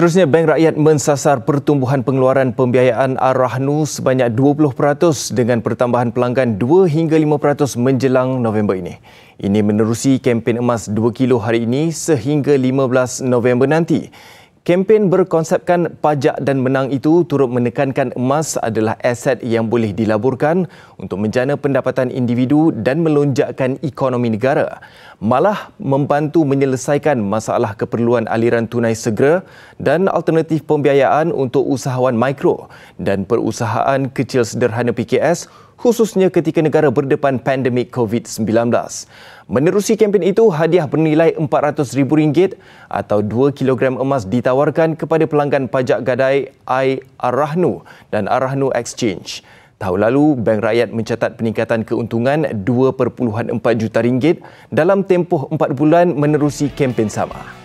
Seterusnya, Bank Rakyat mensasar pertumbuhan pengeluaran pembiayaan Arahnu sebanyak 20% dengan pertambahan pelanggan 2 hingga 5% menjelang November ini. Ini menerusi kempen emas 2 kilo hari ini sehingga 15 November nanti. Kempen berkonsepkan pajak dan menang itu turut menekankan emas adalah aset yang boleh dilaburkan untuk menjana pendapatan individu dan melonjakkan ekonomi negara. Malah membantu menyelesaikan masalah keperluan aliran tunai segera dan alternatif pembiayaan untuk usahawan mikro dan perusahaan kecil sederhana PKS khususnya ketika negara berdepan pandemik COVID-19. Menerusi kempen itu, hadiah bernilai RM400,000 atau 2 kg emas ditawarkan kepada pelanggan pajak gadai I Arahnu dan Arahnu Exchange. Tahun lalu, Bank Rakyat mencatat peningkatan keuntungan 2.4 juta ringgit dalam tempoh 4 bulan menerusi kempen sama.